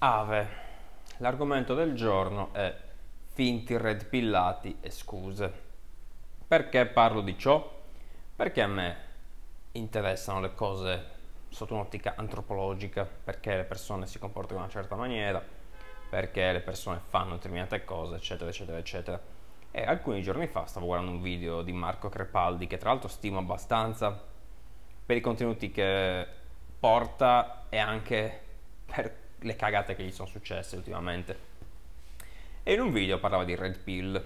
Ave. L'argomento del giorno è finti red pillati e scuse. Perché parlo di ciò? Perché a me interessano le cose sotto un'ottica antropologica, perché le persone si comportano in una certa maniera, perché le persone fanno determinate cose, eccetera, eccetera, eccetera. E alcuni giorni fa stavo guardando un video di Marco Crepaldi, che tra l'altro stimo abbastanza per i contenuti che porta e anche per le cagate che gli sono successe ultimamente. E in un video parlava di Red Pill.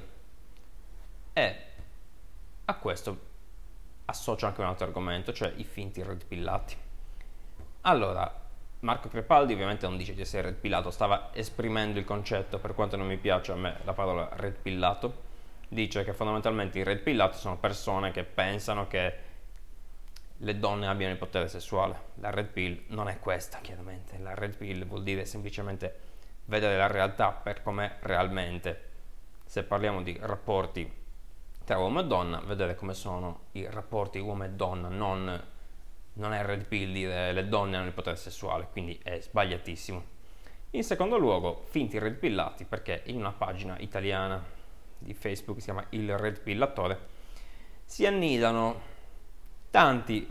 E a questo associo anche un altro argomento, cioè i finti Red Pillati. Allora, Marco Crepaldi ovviamente non dice di essere Red Pillato, stava esprimendo il concetto, per quanto non mi piace a me la parola Red Pillato, dice che fondamentalmente i Red Pillati sono persone che pensano che le donne abbiano il potere sessuale. La red pill non è questa, chiaramente. La red pill vuol dire semplicemente vedere la realtà per com'è realmente. Se parliamo di rapporti tra uomo e donna, vedere come sono i rapporti uomo e donna, non, non è red pill dire le donne hanno il potere sessuale, quindi è sbagliatissimo. In secondo luogo, finti red pillati, perché in una pagina italiana di Facebook si chiama Il Red Pillatore si annidano Tanti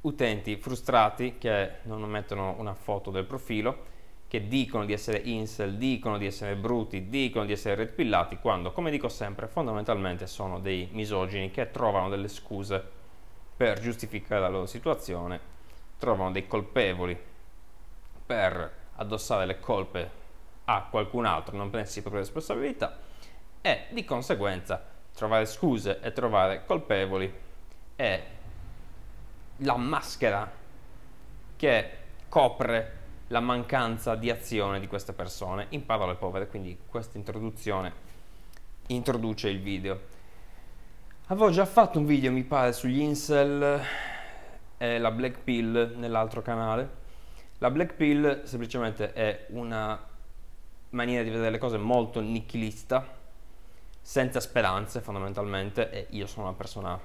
utenti frustrati che non mettono una foto del profilo, che dicono di essere incel, dicono di essere bruti, dicono di essere redpillati, quando, come dico sempre, fondamentalmente sono dei misogini che trovano delle scuse per giustificare la loro situazione, trovano dei colpevoli per addossare le colpe a qualcun altro, non pensi proprio responsabilità, e di conseguenza trovare scuse e trovare colpevoli è la maschera che copre la mancanza di azione di queste persone in parole povere, quindi questa introduzione introduce il video. Avevo già fatto un video, mi pare, sugli incel e la black pill nell'altro canale. La black pill semplicemente è una maniera di vedere le cose molto nichilista, senza speranze fondamentalmente, e io sono una persona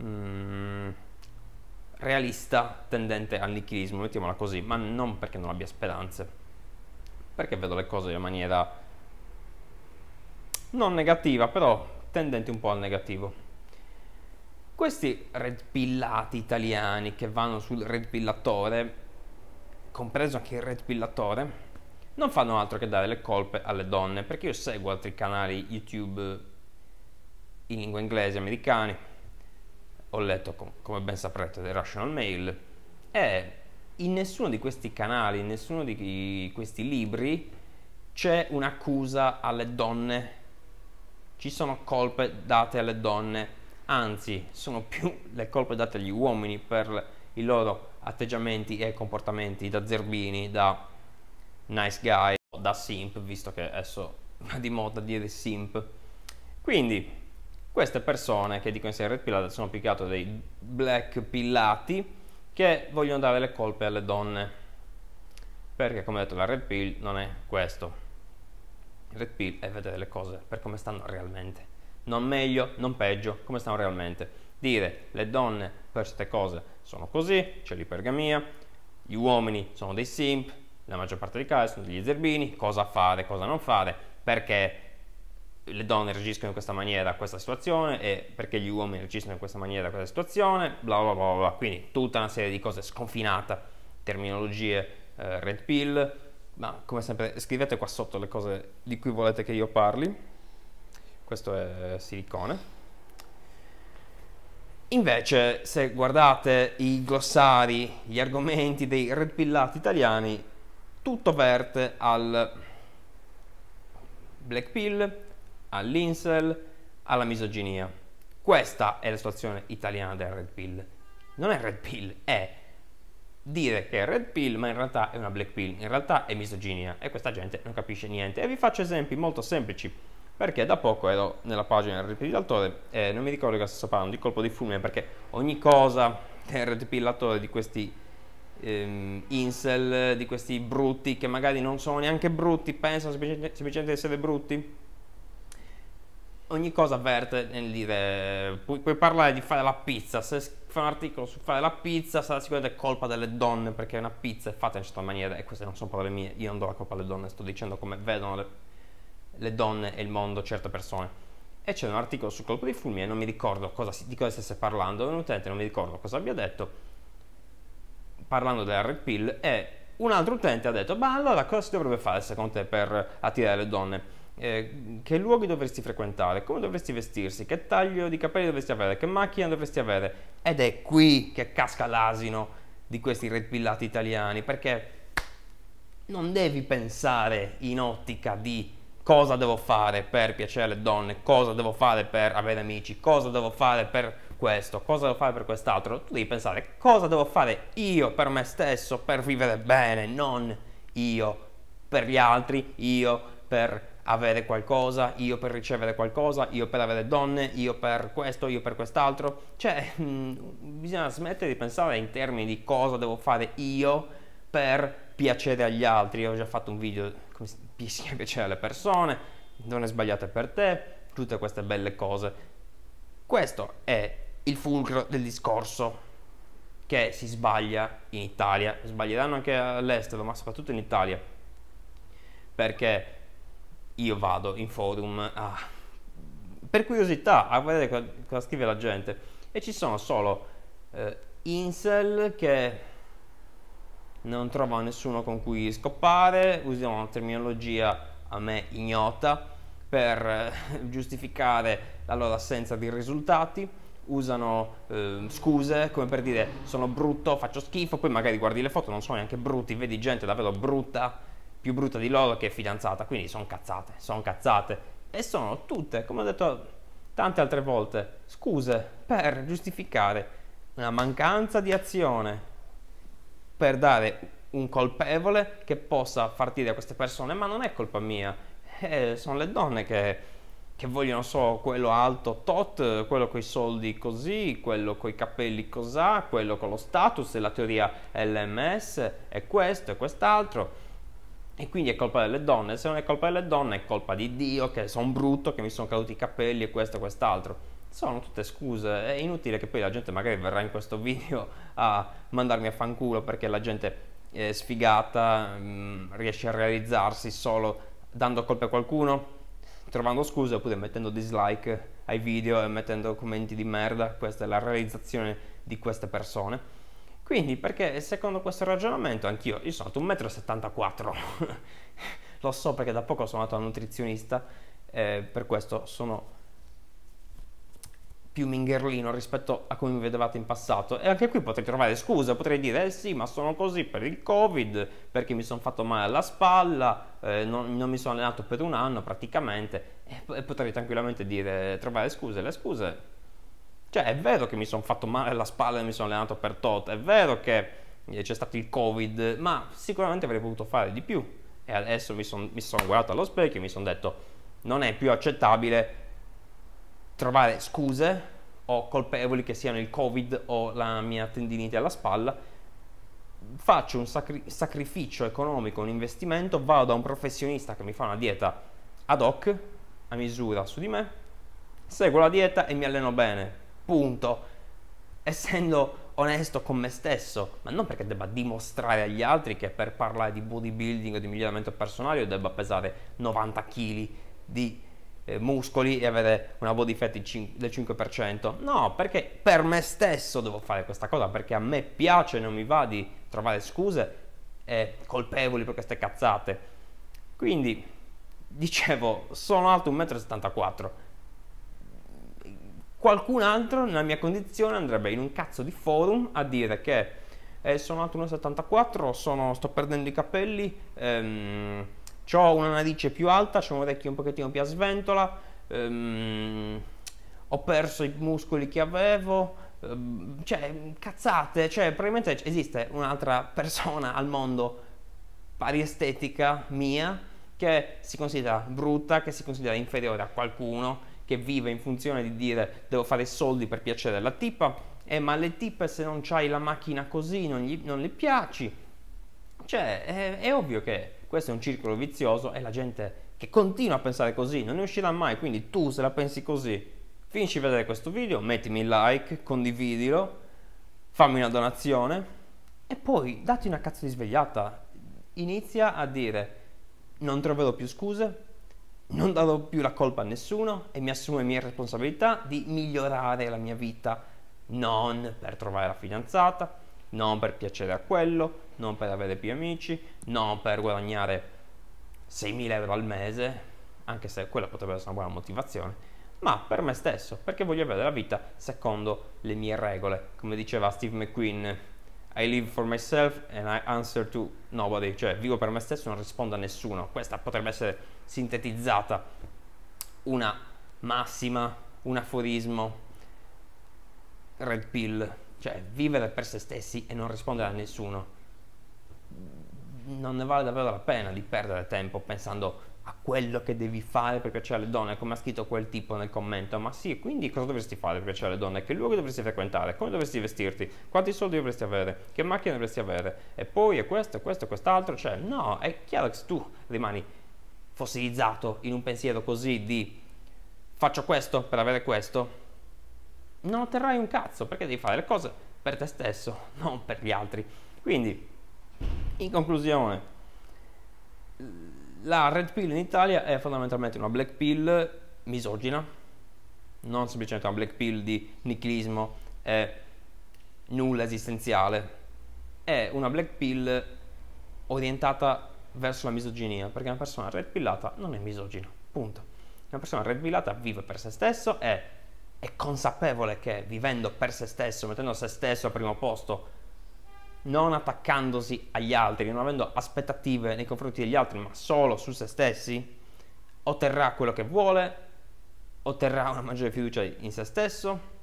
Mm, realista tendente al nichilismo, mettiamola così, ma non perché non abbia speranze, perché vedo le cose in maniera non negativa, però tendente un po' al negativo. Questi red pillati italiani che vanno sul red pillatore, compreso anche il red pillatore, non fanno altro che dare le colpe alle donne, perché io seguo altri canali YouTube in lingua inglese, americani, ho letto, com- come ben saprete, The Rational Mail, e in nessuno di questi canali, in nessuno di questi libri c'è un'accusa alle donne, ci sono colpe date alle donne, anzi sono più le colpe date agli uomini per i loro atteggiamenti e comportamenti da zerbini, da nice guy, da simp, visto che adesso va di moda dire simp. Quindi queste persone che dicono essere red pillate sono più che altro dei black pillati che vogliono dare le colpe alle donne. Perché come ho detto la red pill non è questo. Red pill è vedere le cose per come stanno realmente. Non meglio, non peggio, come stanno realmente. Dire le donne per queste cose sono così, c'è l'ipergamia, gli uomini sono dei simp, la maggior parte dei casi sono degli zerbini, cosa fare, cosa non fare, perché le donne reagiscono in questa maniera a questa situazione e perché gli uomini reagiscono in questa maniera a questa situazione, bla bla bla bla, quindi tutta una serie di cose sconfinate, terminologie, eh, red pill, ma come sempre scrivete qua sotto le cose di cui volete che io parli, questo è silicone. Invece se guardate i glossari, gli argomenti dei red pillati italiani, tutto verte al black pill, all'insel, alla misoginia. Questa è la situazione italiana del red pill. Non è red pill, è dire che è red pill, ma in realtà è una black pill, in realtà è misoginia e questa gente non capisce niente. E vi faccio esempi molto semplici, perché da poco ero nella pagina del red pill l'autore e non mi ricordo che sto parlando, di colpo di fulmine, perché ogni cosa del red pill l'autore di questi ehm, incel, di questi brutti che magari non sono neanche brutti, pensano semplicemente di essere brutti ogni cosa avverte nel dire puoi, puoi parlare di fare la pizza se fai un articolo su fare la pizza sarà sicuramente colpa delle donne perché una pizza è fatta in certa maniera e queste non sono parole mie io non do la colpa alle donne sto dicendo come vedono le, le donne e il mondo certe persone e c'è un articolo sul colpo di fulmine non mi ricordo cosa, di cosa stesse parlando un utente non mi ricordo cosa abbia detto parlando della red pill e un altro utente ha detto ma allora cosa si dovrebbe fare secondo te per attirare le donne eh, che luoghi dovresti frequentare, come dovresti vestirsi, che taglio di capelli dovresti avere, che macchina dovresti avere. Ed è qui che casca l'asino di questi redpillati italiani, perché non devi pensare in ottica di cosa devo fare per piacere alle donne, cosa devo fare per avere amici, cosa devo fare per questo, cosa devo fare per quest'altro, tu devi pensare cosa devo fare io per me stesso per vivere bene, non io per gli altri, io per avere qualcosa, io per ricevere qualcosa, io per avere donne, io per questo, io per quest'altro. Cioè, mm, bisogna smettere di pensare in termini di cosa devo fare io per piacere agli altri. Io ho già fatto un video come si piacere alle persone, non è sbagliate per te, tutte queste belle cose. Questo è il fulcro del discorso che si sbaglia in Italia, sbaglieranno anche all'estero, ma soprattutto in Italia. Perché io vado in forum ah, per curiosità a vedere cosa, scrive la gente e ci sono solo eh, incel che non trovano nessuno con cui scoppare, usano una terminologia a me ignota per eh, giustificare la loro assenza di risultati usano eh, scuse come per dire sono brutto, faccio schifo, poi magari guardi le foto, non sono neanche brutti, vedi gente davvero brutta più brutta di loro che è fidanzata, quindi sono cazzate, sono cazzate. E sono tutte, come ho detto tante altre volte, scuse per giustificare una mancanza di azione, per dare un colpevole che possa far dire a queste persone ma non è colpa mia, eh, sono le donne che, che vogliono so quello alto tot, quello coi soldi così, quello coi capelli cos'ha, quello con lo status, la teoria LMS è questo e quest'altro e quindi è colpa delle donne. Se non è colpa delle donne, è colpa di Dio, che sono brutto, che mi sono caduti i capelli e questo e quest'altro. Sono tutte scuse. È inutile che poi la gente magari verrà in questo video a mandarmi a fanculo perché la gente è sfigata, mm, riesce a realizzarsi solo dando colpe a qualcuno, trovando scuse oppure mettendo dislike ai video e mettendo commenti di merda. Questa è la realizzazione di queste persone. Quindi, perché secondo questo ragionamento, anch'io, io sono alto 1,74 m, lo so perché da poco sono andato a nutrizionista, eh, per questo sono più mingherlino rispetto a come mi vedevate in passato e anche qui potrei trovare scuse, potrei dire eh sì ma sono così per il covid, perché mi sono fatto male alla spalla, eh, non, non, mi sono allenato per un anno praticamente e, e potrei tranquillamente dire trovare scuse, le scuse cioè è vero che mi sono fatto male alla spalla e mi sono allenato per tot, è vero che eh, c'è stato il covid, ma sicuramente avrei potuto fare di più. E adesso mi sono guardato allo specchio e mi sono detto non è più accettabile trovare scuse o colpevoli che siano il covid o la mia tendinite alla spalla faccio un sacri- sacrificio economico, un investimento, vado da un professionista che mi fa una dieta ad hoc, a misura su di me, seguo la dieta e mi alleno bene. Punto. Essendo onesto con me stesso, ma non perché debba dimostrare agli altri che per parlare di bodybuilding o di miglioramento personale io debba pesare 90 kg di eh, muscoli e avere una body fat del 5%. No, perché per me stesso devo fare questa cosa, perché a me piace, non mi va di trovare scuse e colpevoli per queste cazzate. Quindi, dicevo, sono alto 1,74 m qualcun altro nella mia condizione andrebbe in un cazzo di forum a dire che eh, sono alto 1,74, sono, sto perdendo i capelli, ehm, ho una narice più alta, ho un orecchio un pochettino più a sventola, ehm, ho perso i muscoli che avevo, ehm, cioè cazzate, cioè probabilmente esiste un'altra persona al mondo pari estetica mia che si considera brutta, che si considera inferiore a qualcuno che vive in funzione di dire devo fare soldi per piacere alla tipa, eh, ma le tipe se non hai la macchina così non, gli, non le piaci. Cioè, è, è, ovvio che questo è un circolo vizioso e la gente che continua a pensare così non ne uscirà mai, quindi tu se la pensi così, finisci di vedere questo video, mettimi un like, condividilo, fammi una donazione e poi dati una cazzo di svegliata. Inizia a dire non troverò più scuse, non darò più la colpa a nessuno e mi assumo le mie responsabilità di migliorare la mia vita, non per trovare la fidanzata, non per piacere a quello, non per avere più amici, non per guadagnare 6.000 euro al mese, anche se quella potrebbe essere una buona motivazione, ma per me stesso, perché voglio avere la vita secondo le mie regole, come diceva Steve McQueen i live for myself and I answer to nobody, cioè vivo per me stesso e non rispondo a nessuno. Questa potrebbe essere sintetizzata una massima, un aforismo, red pill, cioè vivere per se stessi e non rispondere a nessuno. Non ne vale davvero la pena di perdere tempo pensando a quello che devi fare per piacere alle donne, come ha scritto quel tipo nel commento, ma sì, quindi cosa dovresti fare per piacere alle donne? Che luoghi dovresti frequentare? Come dovresti vestirti? Quanti soldi dovresti avere? Che macchina dovresti avere? E poi è questo, questo, quest'altro, cioè no, è chiaro che se tu rimani fossilizzato in un pensiero così di faccio questo per avere questo, non otterrai un cazzo perché devi fare le cose per te stesso, non per gli altri. Quindi, in conclusione, la red pill in Italia è fondamentalmente una black pill misogina, non semplicemente una black pill di nichilismo e nulla esistenziale, è una black pill orientata verso la misoginia, perché una persona red pillata non è misogina, punto. Una persona red pillata vive per se stesso e è consapevole che vivendo per se stesso, mettendo se stesso al primo posto, non attaccandosi agli altri, non avendo aspettative nei confronti degli altri, ma solo su se stessi, otterrà quello che vuole, otterrà una maggiore fiducia in se stesso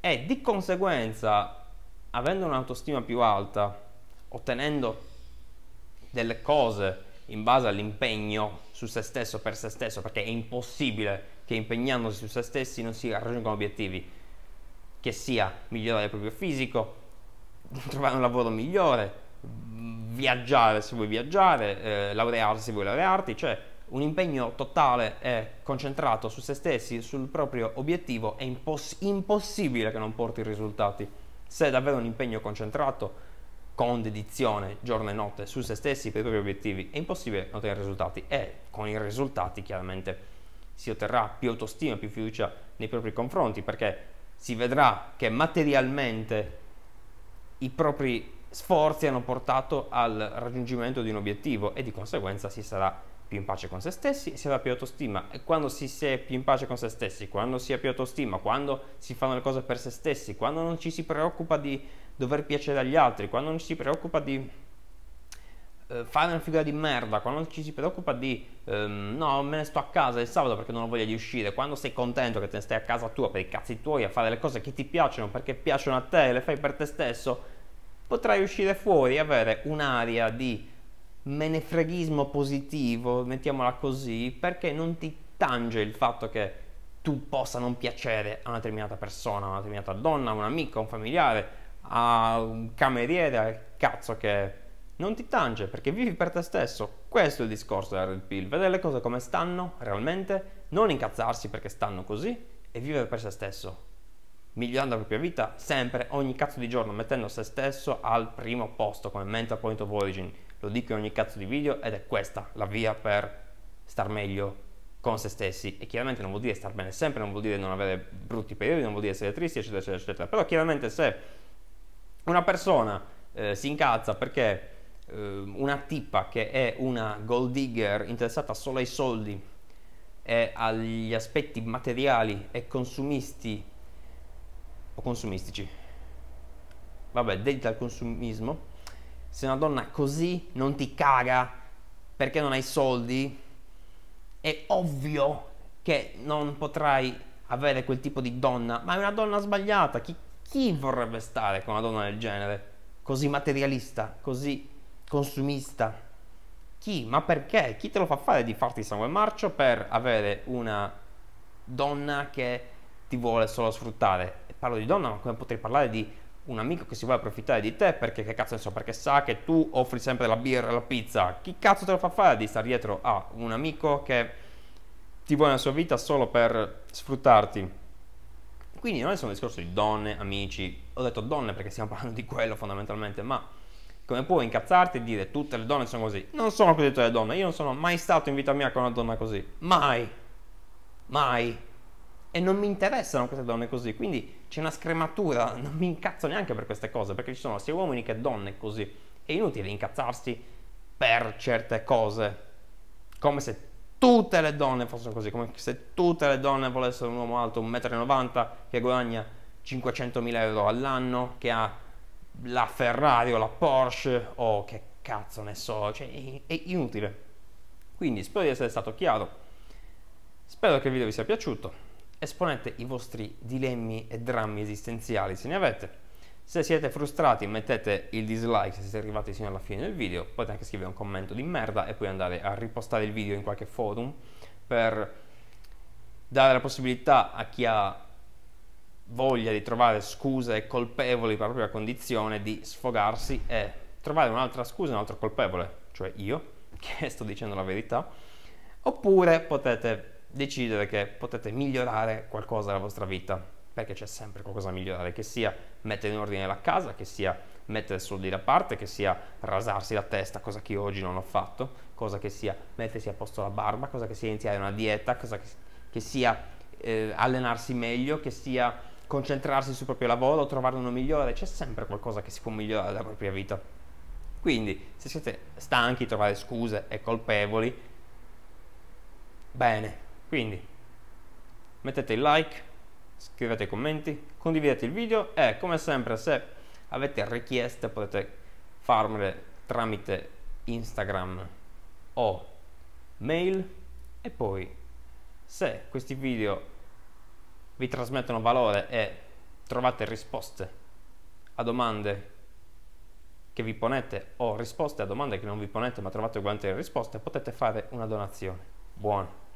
e di conseguenza, avendo un'autostima più alta, ottenendo delle cose in base all'impegno su se stesso per se stesso, perché è impossibile che impegnandosi su se stessi non si raggiungano obiettivi, che sia migliorare il proprio fisico, trovare un lavoro migliore, viaggiare se vuoi viaggiare, eh, laurearsi se vuoi laurearti, cioè un impegno totale e concentrato su se stessi, sul proprio obiettivo, è imposs- impossibile che non porti risultati. Se è davvero un impegno concentrato, con dedizione, giorno e notte, su se stessi, per i propri obiettivi, è impossibile ottenere risultati. E con i risultati chiaramente si otterrà più autostima, più fiducia nei propri confronti, perché si vedrà che materialmente i propri sforzi hanno portato al raggiungimento di un obiettivo e di conseguenza si sarà più in pace con se stessi e si avrà più autostima e quando si, si è più in pace con se stessi, quando si ha più autostima, quando si fanno le cose per se stessi, quando non ci si preoccupa di dover piacere agli altri, quando non ci si preoccupa di eh, fare una figura di merda, quando ci si preoccupa di ehm, no, me ne sto a casa il sabato perché non ho voglia di uscire, quando sei contento che te ne stai a casa tua per i cazzi tuoi a fare le cose che ti piacciono perché piacciono a te e le fai per te stesso, potrai uscire fuori e avere un'aria di menefreghismo positivo, mettiamola così, perché non ti tange il fatto che tu possa non piacere a una determinata persona, a una determinata donna, a un amico, a un familiare, a un cameriere, al cazzo che non ti tange perché vivi per te stesso. Questo è il discorso della red pill, vedere le cose come stanno realmente, non incazzarsi perché stanno così e vivere per se stesso. Migliorando la propria vita sempre, ogni cazzo di giorno, mettendo se stesso al primo posto come mental point of origin. Lo dico in ogni cazzo di video ed è questa la via per star meglio con se stessi e chiaramente non vuol dire star bene sempre, non vuol dire non avere brutti periodi, non vuol dire essere tristi, eccetera, eccetera, eccetera. Però chiaramente se una persona eh, si incazza perché Ehm, una tippa che è una gold digger interessata solo ai soldi e agli aspetti materiali e consumisti o consumistici vabbè dedita al consumismo se una donna così non ti caga perché non hai soldi è ovvio che non potrai avere quel tipo di donna ma è una donna sbagliata chi, chi vorrebbe stare con una donna del genere così materialista così consumista. Chi? Ma perché? Chi te lo fa fare di farti sangue marcio per avere una donna che ti vuole solo sfruttare? Parlo di donna, ma come potrei parlare di un amico che si vuole approfittare di te perché che cazzo ne so, perché sa che tu offri sempre la birra e la pizza. Chi cazzo te lo fa fare di stare dietro a un amico che ti vuole la sua vita solo per sfruttarti? Quindi non è solo un discorso di donne, amici, ho detto donne perché stiamo parlando di quello fondamentalmente, ma come puoi incazzarti e dire tutte le donne sono così? Non sono così tutte le donne, io non sono mai stato in vita mia con una donna così. Mai. Mai. E non mi interessano queste donne così, quindi c'è una scrematura, non mi incazzo neanche per queste cose, perché ci sono sia uomini che donne così. È inutile incazzarsi per certe cose, come se tutte le donne fossero così, come se tutte le donne volessero un uomo alto 1,90 m che guadagna 500.000 euro all'anno, che ha la Ferrari o la Porsche o che cazzo ne so, cioè è inutile. Quindi spero di essere stato chiaro. Spero che il video vi sia piaciuto. Esponete i vostri dilemmi e drammi esistenziali se ne avete. Se siete frustrati mettete il dislike se siete arrivati fino alla fine del video, potete anche scrivere un commento di merda e poi andare a ripostare il video in qualche forum per dare la possibilità a chi ha voglia di trovare scuse colpevoli per la propria condizione di sfogarsi e trovare un'altra scusa, un altro colpevole, cioè io, che sto dicendo la verità, oppure potete decidere che potete migliorare qualcosa della vostra vita, perché c'è sempre qualcosa da migliorare, che sia mettere in ordine la casa, che sia mettere soldi da parte, che sia rasarsi la testa, cosa che io oggi non ho fatto, cosa che sia mettersi a posto la barba, cosa che sia iniziare una dieta, cosa che, sia eh, allenarsi meglio, che sia concentrarsi sul proprio lavoro, trovare uno migliore, c'è sempre qualcosa che si può migliorare della propria vita. Quindi, se siete stanchi di trovare scuse e colpevoli, bene. Quindi, mettete il like, scrivete i commenti, condividete il video e come sempre se avete richieste potete farmele tramite Instagram o mail e poi se questi video vi trasmettono valore e trovate risposte a domande che vi ponete o risposte a domande che non vi ponete ma trovate ugualmente le risposte, potete fare una donazione. Buono.